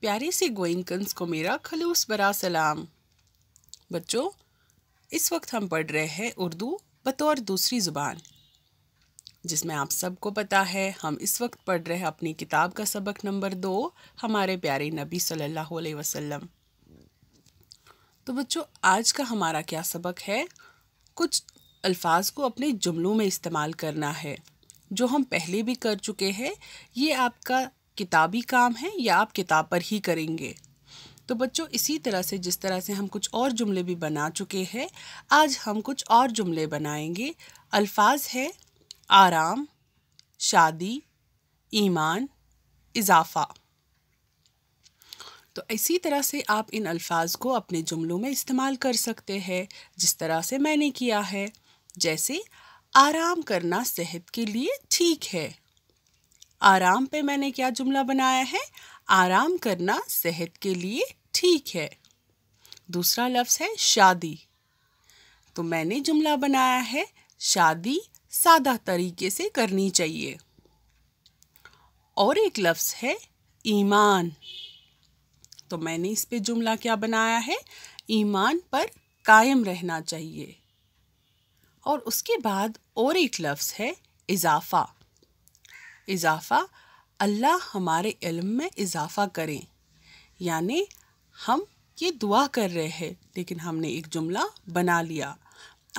प्यारे से गोइंकन्स को मेरा खलूस बरा सलाम बच्चों इस वक्त हम पढ़ रहे हैं उर्दू बतौर दूसरी ज़ुबान जिसमें आप सबको पता है हम इस वक्त पढ़ रहे हैं अपनी किताब का सबक नंबर दो हमारे प्यारे नबी सल्लल्लाहु अलैहि वसल्लम तो बच्चों आज का हमारा क्या सबक है कुछ अल्फाज को अपने जुमलों में इस्तेमाल करना है जो हम पहले भी कर चुके हैं ये आपका किताबी काम है या आप किताब पर ही करेंगे तो बच्चों इसी तरह से जिस तरह से हम कुछ और जुमले भी बना चुके हैं आज हम कुछ और जुमले बनाएंगे अल्फाज है आराम शादी ईमान इजाफ़ा तो इसी तरह से आप इन अल्फाज को अपने जुमलों में इस्तेमाल कर सकते हैं जिस तरह से मैंने किया है जैसे आराम करना सेहत के लिए ठीक है आराम पे मैंने क्या जुमला बनाया है आराम करना सेहत के लिए ठीक है दूसरा लफ्ज़ है शादी तो मैंने जुमला बनाया है शादी सादा तरीके से करनी चाहिए और एक लफ्ज़ है ईमान तो मैंने इस पे जुमला क्या बनाया है ईमान पर कायम रहना चाहिए और उसके बाद और एक लफ्ज़ है इजाफ़ा इजाफ़ा अल्लाह हमारे इल्म में इजाफ़ा करें यानि हम ये दुआ कर रहे हैं लेकिन हमने एक जुमला बना लिया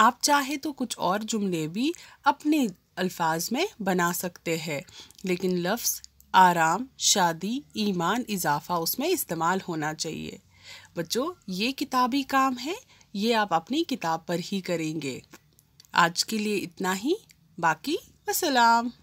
आप चाहे तो कुछ और जुमले भी अपने अल्फाज में बना सकते हैं लेकिन लफ्ज़ आराम शादी ईमान इजाफ़ा उसमें इस्तेमाल होना चाहिए बच्चों ये किताबी काम है ये आप अपनी किताब पर ही करेंगे आज के लिए इतना ही बाकी वसलाम